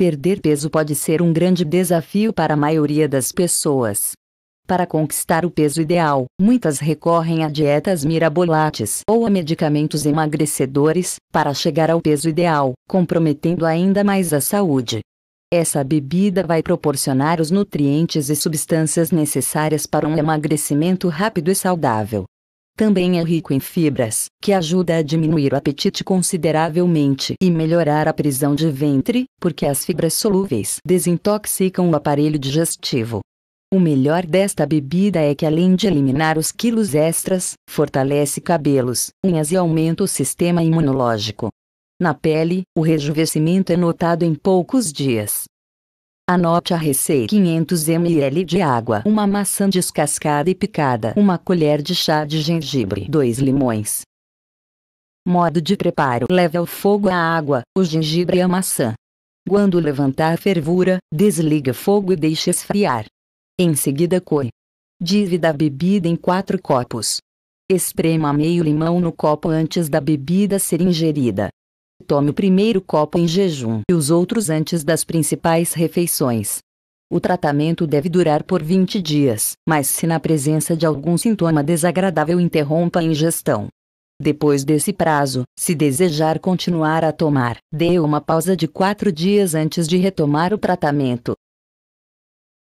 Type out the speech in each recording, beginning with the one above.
Perder peso pode ser um grande desafio para a maioria das pessoas. Para conquistar o peso ideal, muitas recorrem a dietas mirabolantes ou a medicamentos emagrecedores para chegar ao peso ideal, comprometendo ainda mais a saúde. Essa bebida vai proporcionar os nutrientes e substâncias necessárias para um emagrecimento rápido e saudável. Também é rico em fibras, que ajuda a diminuir o apetite consideravelmente e melhorar a prisão de ventre, porque as fibras solúveis desintoxicam o aparelho digestivo. O melhor desta bebida é que além de eliminar os quilos extras, fortalece cabelos, unhas e aumenta o sistema imunológico. Na pele, o rejuvenescimento é notado em poucos dias, Anote a receita: 500 ml de água, uma maçã descascada e picada, uma colher de chá de gengibre, dois limões. Modo de preparo: leve ao fogo a água, o gengibre e a maçã. Quando levantar a fervura, desliga o fogo e deixe esfriar. Em seguida, coe. Divida a bebida em quatro copos. Esprema meio limão no copo antes da bebida ser ingerida tome o primeiro copo em jejum e os outros antes das principais refeições. O tratamento deve durar por 20 dias, mas se na presença de algum sintoma desagradável interrompa a ingestão. Depois desse prazo, se desejar continuar a tomar, dê uma pausa de 4 dias antes de retomar o tratamento.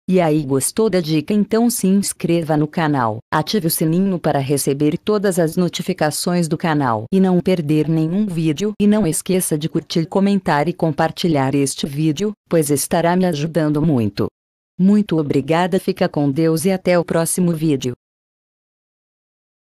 E aí gostou da dica então se inscreva no canal, ative o sininho para receber todas as notificações do canal e não perder nenhum vídeo e não esqueça de curtir, comentar e compartilhar este vídeo, pois estará me ajudando muito. Muito obrigada fica com Deus e até o próximo vídeo.